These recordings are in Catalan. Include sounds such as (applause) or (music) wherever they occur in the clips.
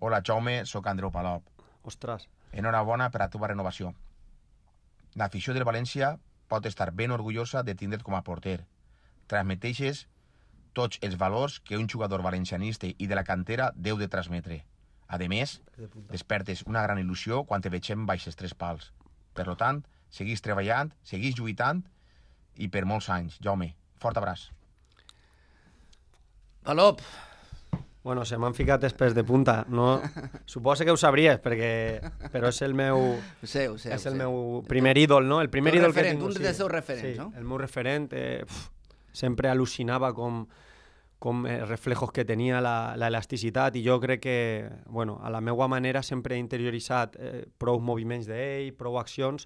Hola, Jaume, sóc Andreu Palop. Ostres. Enhorabona per la teva renovació. L'afició del València pot estar ben orgullosa de tindre't com a porter. Transmeteixes tots els valors que un jugador valencianista i de la cantera deu de transmetre. A més, despertes una gran il·lusió quan te vegem baix els tres pals. Per tant, seguís treballant, seguís lluitant i per molts anys. Jaume, fort abraç. Palop, Bueno, se m'han ficat després de punta. No? (laughs) Suposo que ho sabries, perquè... però és el meu... Ho sé, ho sé. És el sé. meu primer ídol, no? El primer ídol referent, que tinc. Un dels seus referents, sí, no? El meu referent eh, pf, sempre al·lucinava com, com eh, reflejos que tenia l'elasticitat la, i jo crec que, bueno, a la meva manera sempre he interioritzat eh, prou moviments d'ell, prou accions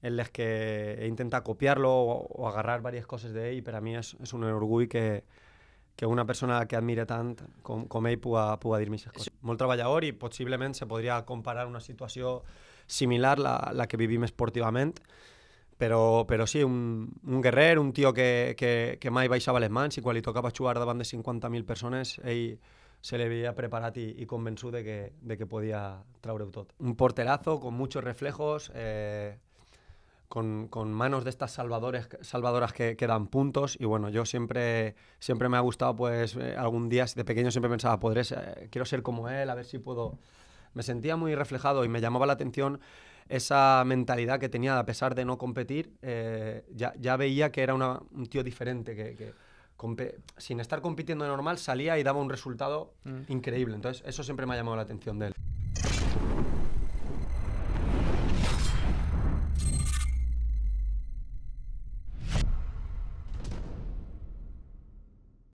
en les que he intentat copiar-lo o, o agarrar diverses coses d'ell i per a mi és, és un orgull que, que una persona que admire tant com, com ell puga, puga dir-me aquestes coses. Molt treballador i possiblement se podria comparar una situació similar la, la que vivim esportivament, però, però sí, un, un guerrer, un tio que, que, que mai baixava les mans i quan li tocava jugar davant de 50.000 persones, ell se le havia preparat i, i convençut de que, de que podia treure-ho tot. Un porterazo con muchos reflejos, eh, con, manos de estas salvadoras que, dan puntos. Y bueno, yo siempre, siempre me ha gustado, pues eh, algún día de pequeño siempre pensaba, podré eh, quiero ser como él, a ver si puedo. Me sentía muy reflejado y me llamaba la atención esa mentalidad que tenía, a pesar de no competir, eh, ya, veía que era un tío diferente, que, sin estar compitiendo de normal salía y daba un resultado mm. increíble. Entonces, eso siempre me ha llamado la atención de él.